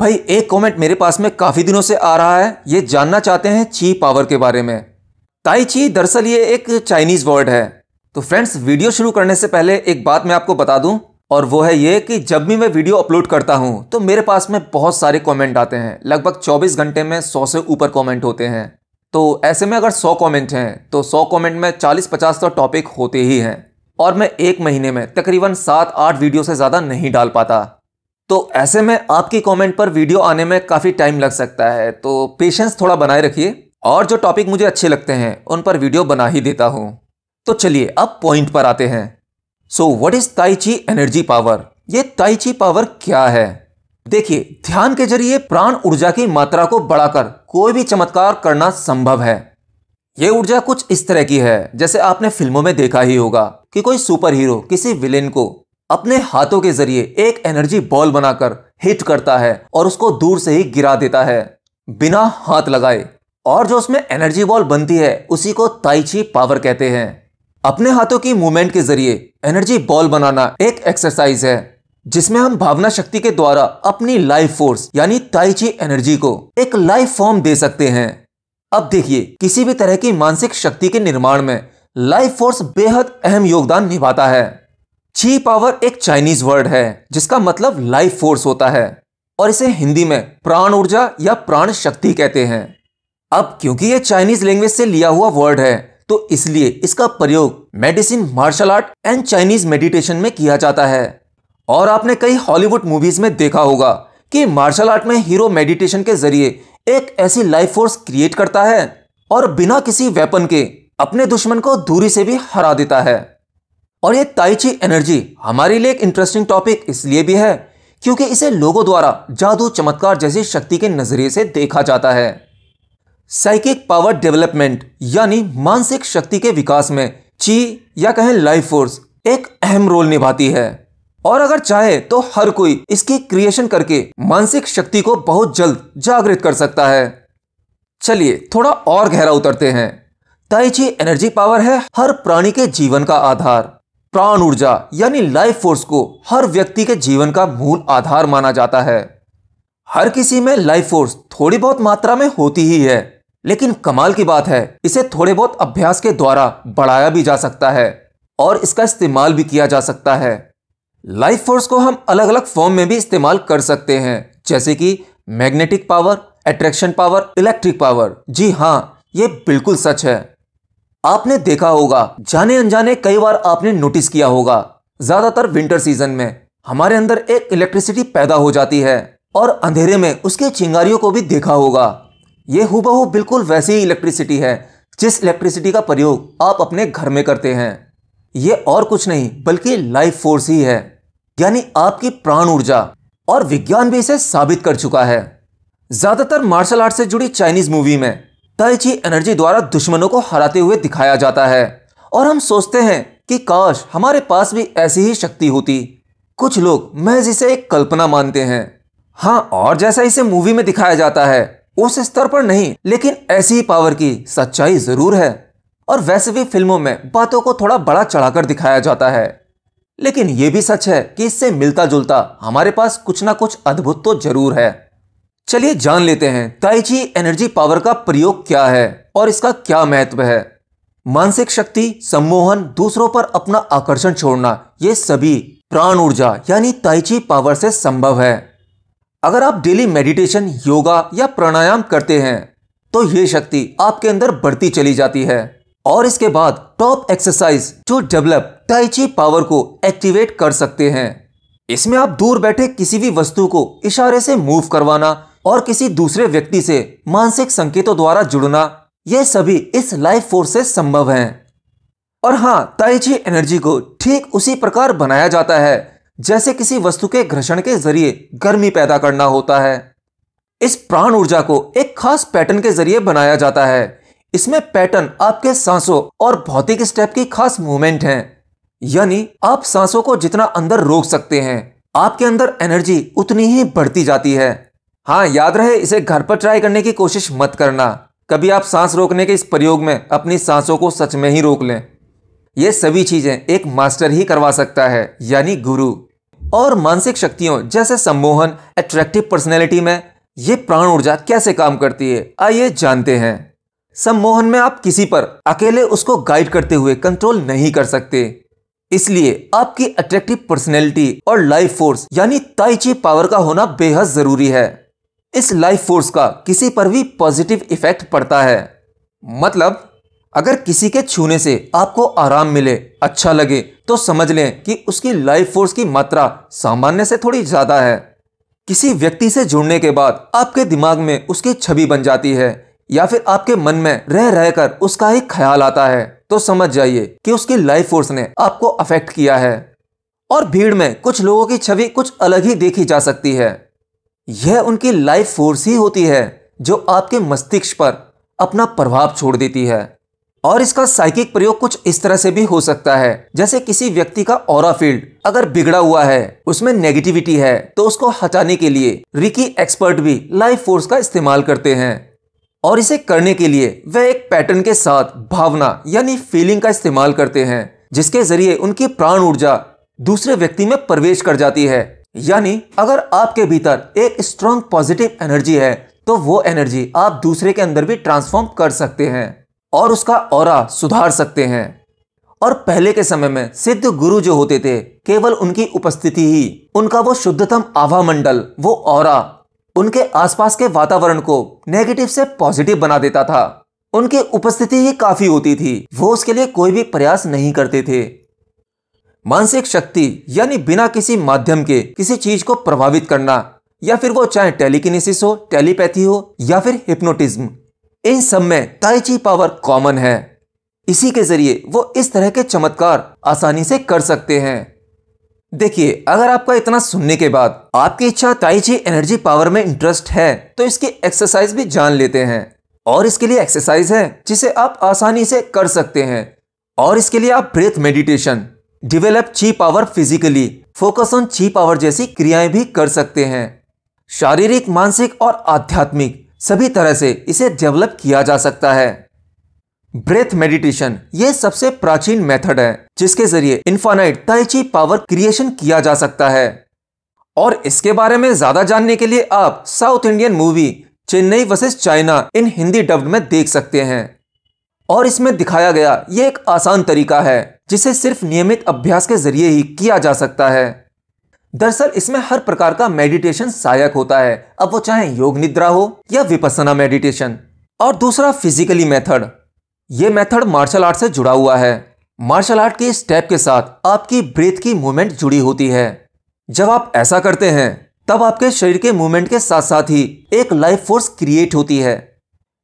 भाई एक कमेंट मेरे पास में काफ़ी दिनों से आ रहा है ये जानना चाहते हैं ची पावर के बारे में ताई ची दरअसल ये एक चाइनीज़ वर्ड है तो फ्रेंड्स वीडियो शुरू करने से पहले एक बात मैं आपको बता दूं और वो है ये कि जब भी मैं वीडियो अपलोड करता हूं तो मेरे पास में बहुत सारे कमेंट आते हैं लगभग 24 घंटे में 100 से ऊपर कमेंट होते हैं तो ऐसे में अगर 100 कमेंट हैं तो 100 कमेंट में 40-50 तो टॉपिक होते ही हैं और मैं एक महीने में तकरीबन सात आठ वीडियो से ज़्यादा नहीं डाल पाता तो ऐसे में आपकी कमेंट पर वीडियो आने में काफ़ी टाइम लग सकता है तो पेशेंस थोड़ा बनाए रखिए और जो टॉपिक मुझे अच्छे लगते हैं उन पर वीडियो बना ही देता हूँ तो चलिए अब पॉइंट पर आते हैं so what is tai chi energy power ये ताइची पावर क्या है देखिए ध्यान के जरिए प्राण ऊर्जा की मात्रा को बढ़ाकर कोई भी चमत्कार करना संभव है यह ऊर्जा कुछ इस तरह की है जैसे आपने फिल्मों में देखा ही होगा कि कोई सुपर हीरो किसी विलेन को अपने हाथों के जरिए एक एनर्जी बॉल बनाकर हिट करता है और उसको दूर से ही गिरा देता है बिना हाथ लगाए और जो उसमें एनर्जी बॉल बनती है उसी को ताइची पावर कहते हैं अपने हाथों की मूवमेंट के जरिए एनर्जी बॉल बनाना एक एक्सरसाइज है जिसमें हम भावना शक्ति के द्वारा अपनी लाइफ फोर्स यानी ताइची एनर्जी को एक लाइफ फॉर्म दे सकते हैं अब देखिए किसी भी तरह की मानसिक शक्ति के निर्माण में लाइफ फोर्स बेहद अहम योगदान निभाता है ची पावर एक चाइनीज वर्ड है जिसका मतलब लाइफ फोर्स होता है और इसे हिंदी में प्राण ऊर्जा या प्राण शक्ति कहते हैं अब क्योंकि यह चाइनीज लैंग्वेज से लिया हुआ वर्ड है तो इसलिए इसका प्रयोग medicine martial art and Chinese meditation में किया जाता है और आपने कई हॉलीवुड मूवीज में देखा होगा कि मार्शल आर्ट में हीरो मेडिटेशन के जरिए एक ऐसी लाइफ फोर्स क्रिएट करता है और बिना किसी वेपन के अपने दुश्मन को दूरी से भी हरा देता है और ये ताइची एनर्जी हमारे लिए एक इंटरेस्टिंग टॉपिक इसलिए भी है क्योंकि इसे लोगों द्वारा जादू चमत्कार जैसी शक्ति के नजरिए से देखा जाता है साइकिक पावर डेवलपमेंट यानी मानसिक शक्ति के विकास में ची या कहें लाइफ फोर्स एक अहम रोल निभाती है और अगर चाहे तो हर कोई इसकी क्रिएशन करके मानसिक शक्ति को बहुत जल्द जागृत कर सकता है चलिए थोड़ा और गहरा उतरते हैं ताइची एनर्जी पावर है हर प्राणी के जीवन का आधार प्राण ऊर्जा यानी लाइफ फोर्स को हर व्यक्ति के जीवन का मूल आधार माना जाता है हर किसी में लाइफ फोर्स थोड़ी बहुत मात्रा में होती ही है लेकिन कमाल की बात है इसे थोड़े बहुत अभ्यास के द्वारा बढ़ाया भी जा सकता है और इसका इस्तेमाल भी किया जा सकता है लाइफ फोर्स को हम अलग अलग फॉर्म में भी इस्तेमाल कर सकते हैं जैसे कि magnetic power attraction power electric power जी हाँ ये बिल्कुल सच है आपने देखा होगा जाने अनजाने कई बार आपने नोटिस किया होगा ज्यादातर विंटर सीजन में हमारे अंदर एक इलेक्ट्रिसिटी पैदा हो जाती है और अंधेरे में उसके चिंगारियों को भी देखा होगा ये हुबहू बिल्कुल वैसी ही इलेक्ट्रिसिटी है जिस इलेक्ट्रिसिटी का प्रयोग आप अपने घर में करते हैं ये और कुछ नहीं बल्कि लाइफ फोर्स ही है यानी आपकी प्राण ऊर्जा और विज्ञान भी इसे साबित कर चुका है ज्यादातर मार्शल आर्ट से जुड़ी चाइनीज मूवी में ताइची एनर्जी द्वारा दुश्मनों को हराते हुए दिखाया जाता है और हम सोचते हैं कि काश हमारे पास भी ऐसी ही शक्ति होती कुछ लोग महज इसे एक कल्पना मानते हैं हाँ और जैसा इसे मूवी में दिखाया जाता है उस स्तर पर नहीं लेकिन ऐसी ही पावर की सच्चाई जरूर है और वैसे भी फिल्मों में बातों को थोड़ा बड़ा चढ़ाकर दिखाया जाता है लेकिन यह भी सच है कि इससे मिलता जुलता हमारे पास कुछ ना कुछ अद्भुत तो जरूर है चलिए जान लेते हैं ताइची एनर्जी पावर का प्रयोग क्या है और इसका क्या महत्व है मानसिक शक्ति सम्मोहन दूसरों पर अपना आकर्षण छोड़ना ये सभी प्राण ऊर्जा यानी ताइची पावर से संभव है अगर आप डेली मेडिटेशन योगा या प्राणायाम करते हैं तो ये शक्ति आपके अंदर बढ़ती चली जाती है और इसके बाद टॉप एक्सरसाइज जो डेवलप टाइची पावर को एक्टिवेट कर सकते हैं इसमें आप दूर बैठे किसी भी वस्तु को इशारे से मूव करवाना और किसी दूसरे व्यक्ति से मानसिक संकेतों द्वारा जुड़ना ये सभी इस लाइफ फोर्स से संभव हैं और हाँ ताइची एनर्जी को ठीक उसी प्रकार बनाया जाता है जैसे किसी वस्तु के घर्षण के जरिए गर्मी पैदा करना होता है इस प्राण ऊर्जा को एक खास पैटर्न के जरिए बनाया जाता है इसमें पैटर्न आपके सांसों और भौतिक स्टेप की खास मूवमेंट है यानी आप सांसों को जितना अंदर रोक सकते हैं आपके अंदर एनर्जी उतनी ही बढ़ती जाती है हाँ याद रहे इसे घर पर ट्राई करने की कोशिश मत करना कभी आप सांस रोकने के इस प्रयोग में अपनी सांसों को सच में ही रोक लें ये सभी चीज़ें एक मास्टर ही करवा सकता है यानी गुरु और मानसिक शक्तियों जैसे सम्मोहन एट्रैक्टिव पर्सनैलिटी में ये प्राण ऊर्जा कैसे काम करती है आइए जानते हैं सम्मोहन में आप किसी पर अकेले उसको गाइड करते हुए कंट्रोल नहीं कर सकते इसलिए आपकी अट्रैक्टिव पर्सनैलिटी और लाइफ फोर्स यानी ताइची पावर का होना बेहद ज़रूरी है इस लाइफ फोर्स का किसी पर भी पॉजिटिव इफेक्ट पड़ता है मतलब अगर किसी के छूने से आपको आराम मिले अच्छा लगे तो समझ लें कि उसकी लाइफ फोर्स की मात्रा सामान्य से थोड़ी ज़्यादा है किसी व्यक्ति से जुड़ने के बाद आपके दिमाग में उसकी छवि बन जाती है या फिर आपके मन में रह रहकर उसका एक ख्याल आता है तो समझ जाइए कि उसकी लाइफ फोर्स ने आपको अफेक्ट किया है और भीड़ में कुछ लोगों की छवि कुछ अलग ही देखी जा सकती है यह उनकी लाइफ फोर्स ही होती है जो आपके मस्तिष्क पर अपना प्रभाव छोड़ देती है और इसका साइकिक प्रयोग कुछ इस तरह से भी हो सकता है जैसे किसी व्यक्ति का और फील्ड अगर बिगड़ा हुआ है उसमें नेगेटिविटी है तो उसको हटाने के लिए रिकी एक्सपर्ट भी लाइफ फोर्स का इस्तेमाल करते हैं और इसे करने के लिए वह एक पैटर्न के साथ भावना यानी फीलिंग का इस्तेमाल करते हैं जिसके जरिए उनकी प्राण ऊर्जा दूसरे व्यक्ति में प्रवेश कर जाती है यानी अगर आपके भीतर एक स्ट्रांग पॉजिटिव एनर्जी है तो वो एनर्जी आप दूसरे के अंदर भी ट्रांसफॉर्म कर सकते हैं और उसका और सुधार सकते हैं और पहले के समय में सिद्ध गुरु जो होते थे केवल उनकी उपस्थिति ही उनका वो शुद्धतम आभा मंडल वो और उनके आसपास के वातावरण को नेगेटिव से पॉजिटिव बना देता था उनकी उपस्थिति ही काफी होती थी वो उसके लिए कोई भी प्रयास नहीं करते थे मानसिक शक्ति यानी बिना किसी माध्यम के किसी चीज को प्रभावित करना या फिर वो चाहे टेलीकिनेसिस हो टेलीपैथी हो या फिर हिप्नोटिज्म इन सब में ताइची पावर कॉमन है इसी के जरिए वो इस तरह के चमत्कार आसानी से कर सकते हैं देखिए अगर आपका इतना सुनने के बाद आपकी इच्छा ताइची एनर्जी पावर में इंटरेस्ट है तो इसकी एक्सरसाइज भी जान लेते हैं और इसके लिए एक्सरसाइज है जिसे आप आसानी से कर सकते हैं और इसके लिए आप breath meditation develop chi power physically focus on chi power जैसी क्रियाएं भी कर सकते हैं शारीरिक मानसिक और आध्यात्मिक सभी तरह से इसे डेवलप किया जा सकता है ब्रेथ मेडिटेशन ये सबसे प्राचीन मेथड है जिसके जरिए इन्फानाइट ताइची पावर क्रिएशन किया जा सकता है और इसके बारे में ज्यादा जानने के लिए आप South Indian movie Chennai versus China in Hindi dubbed में देख सकते हैं और इसमें दिखाया गया ये एक आसान तरीका है जिसे सिर्फ नियमित अभ्यास के जरिए ही किया जा सकता है दरअसल इसमें हर प्रकार का मेडिटेशन सहायक होता है अब वो चाहे योग निद्रा हो या विपसना मेडिटेशन और दूसरा फिजिकली मेथड ये मेथड मार्शल आर्ट से जुड़ा हुआ है मार्शल आर्ट के स्टेप के साथ आपकी ब्रेथ की मूवमेंट जुड़ी होती है जब आप ऐसा करते हैं तब आपके शरीर के मूवमेंट के साथ साथ ही एक लाइफ फोर्स क्रिएट होती है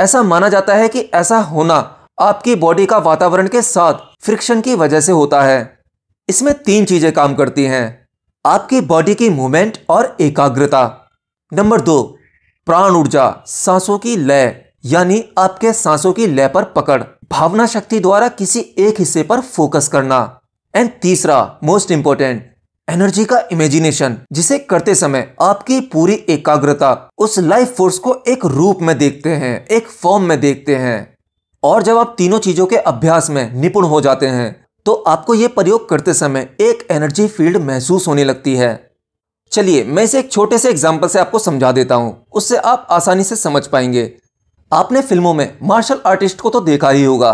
ऐसा माना जाता है कि ऐसा होना आपकी बॉडी का वातावरण के साथ फ्रिक्शन की वजह से होता है इसमें तीन चीजें काम करती हैं आपकी बॉडी की मूवमेंट और एकाग्रता नंबर दो प्राण ऊर्जा सांसों की लय यानी आपके सांसों की लय पर पकड़ भावना शक्ति द्वारा किसी एक हिस्से पर फोकस करना एंड तीसरा मोस्ट इंपॉर्टेंट एनर्जी का इमेजिनेशन जिसे करते समय आपकी पूरी एकाग्रता उस लाइफ फोर्स को एक रूप में देखते हैं एक फॉर्म में देखते हैं और जब आप तीनों चीज़ों के अभ्यास में निपुण हो जाते हैं तो आपको ये प्रयोग करते समय एक एनर्जी फील्ड महसूस होने लगती है चलिए मैं इसे एक छोटे से एग्जाम्पल से आपको समझा देता हूँ उससे आप आसानी से समझ पाएंगे आपने फिल्मों में मार्शल आर्टिस्ट को तो देखा ही होगा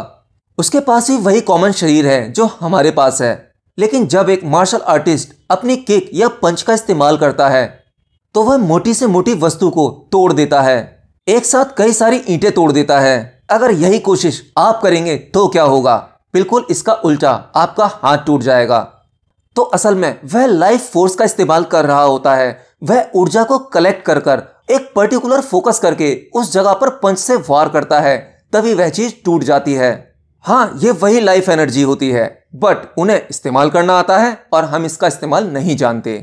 उसके पास ही वही कॉमन शरीर है जो हमारे पास है लेकिन जब एक मार्शल आर्टिस्ट अपनी किक या पंच का इस्तेमाल करता है तो वह मोटी से मोटी वस्तु को तोड़ देता है एक साथ कई सारी ईंटें तोड़ देता है अगर यही कोशिश आप करेंगे तो क्या होगा बिल्कुल इसका उल्टा आपका हाथ टूट जाएगा तो असल में वह लाइफ फोर्स का इस्तेमाल कर रहा होता है वह ऊर्जा को कलेक्ट कर कर एक पर्टिकुलर फोकस करके उस जगह पर पंच से वार करता है तभी वह चीज टूट जाती है हाँ ये वही लाइफ एनर्जी होती है बट उन्हें इस्तेमाल करना आता है और हम इसका इस्तेमाल नहीं जानते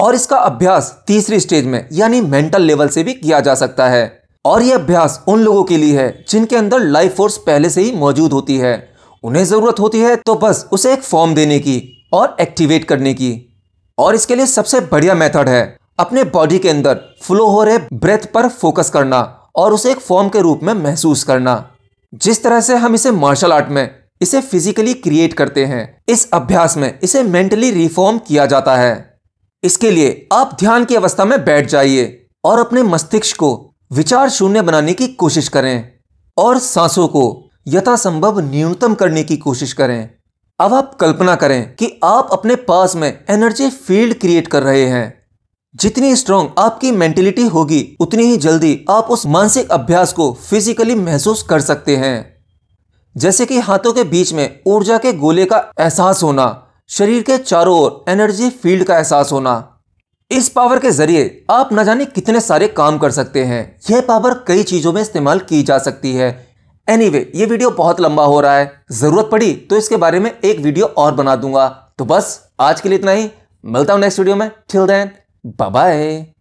और इसका अभ्यास तीसरी स्टेज में यानी मेंटल लेवल से भी किया जा सकता है और यह अभ्यास उन लोगों के लिए है जिनके अंदर लाइफ फोर्स पहले से ही मौजूद होती है उन्हें ज़रूरत होती है तो बस उसे एक फॉर्म देने की और एक्टिवेट करने की और इसके लिए सबसे बढ़िया मेथड है अपने बॉडी के अंदर फ्लो हो रहे ब्रेथ पर फोकस करना और उसे एक फॉर्म के रूप में महसूस करना जिस तरह से हम इसे मार्शल आर्ट में इसे फिजिकली क्रिएट करते हैं इस अभ्यास में इसे मेंटली रिफॉर्म किया जाता है इसके लिए आप ध्यान की अवस्था में बैठ जाइए और अपने मस्तिष्क को विचार शून्य बनाने की कोशिश करें और सांसों को यथासंभव न्यूनतम करने की कोशिश करें अब आप कल्पना करें कि आप अपने पास में एनर्जी फील्ड क्रिएट कर रहे हैं जितनी स्ट्रांग आपकी मेंटेलिटी होगी उतनी ही जल्दी आप उस मानसिक अभ्यास को फिजिकली महसूस कर सकते हैं जैसे कि हाथों के बीच में ऊर्जा के गोले का एहसास होना शरीर के चारों ओर एनर्जी फील्ड का एहसास होना इस पावर के जरिए आप न जाने कितने सारे काम कर सकते हैं यह पावर कई चीजों में इस्तेमाल की जा सकती है एनी anyway, ये वीडियो बहुत लंबा हो रहा है जरूरत पड़ी तो इसके बारे में एक वीडियो और बना दूंगा तो बस आज के लिए इतना ही मिलता हूं नेक्स्ट वीडियो में ठिल देन बाय